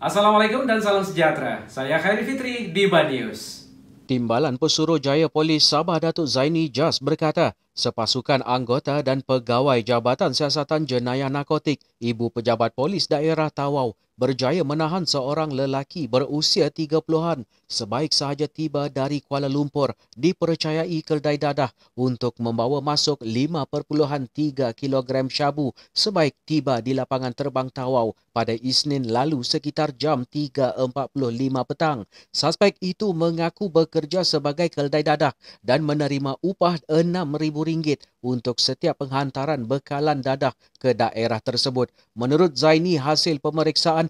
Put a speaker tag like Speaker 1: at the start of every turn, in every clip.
Speaker 1: Assalamualaikum dan salam sejahtera. Saya Khairi Fitri di Ban News. Timbalan Pesuruh Jaya Polis Sabah Datuk Zaini Jas berkata, sepasukan anggota dan pegawai Jabatan Siasatan Jenayah Narkotik, Ibu Pejabat Polis Daerah Tawau berjaya menahan seorang lelaki berusia 30-an sebaik sahaja tiba dari Kuala Lumpur dipercayai keldai dadah untuk membawa masuk 5.3 kg syabu sebaik tiba di lapangan terbang Tawau pada Isnin lalu sekitar jam 3.45 petang. Suspek itu mengaku bekerja sebagai keldai dadah dan menerima upah RM6,000 untuk setiap penghantaran bekalan dadah ke daerah tersebut. Menurut Zaini, hasil pemeriksaan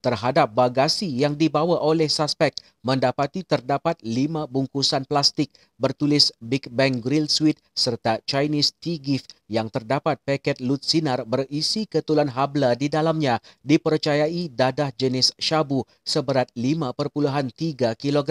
Speaker 1: terhadap bagasi yang dibawa oleh suspek mendapati terdapat lima bungkusan plastik bertulis Big Bang Grill Sweet serta Chinese Tea Gift yang terdapat paket lut sinar berisi ketulan habla di dalamnya dipercayai dadah jenis syabu seberat 5.3 kg.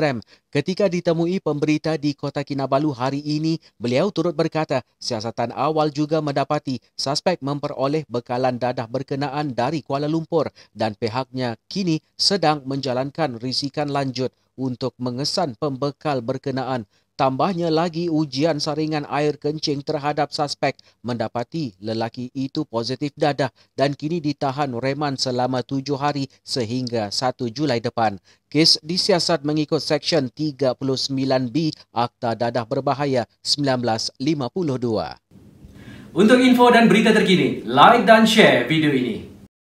Speaker 1: Ketika ditemui pemberita di Kota Kinabalu hari ini, beliau turut berkata siasatan awal juga mendapati suspek memperoleh bekalan dadah berkenaan dari Kuala Lumpur dan pihaknya kini sedang menjalankan risikan lanjut untuk mengesan pembekal berkenaan. Tambahnya lagi ujian saringan air kencing terhadap suspek mendapati lelaki itu positif dadah dan kini ditahan reman selama tujuh hari sehingga satu Julai depan. Kes disiasat mengikut Seksyen 39B Akta Dadah Berbahaya 1952. Untuk info dan berita terkini, like dan share video ini.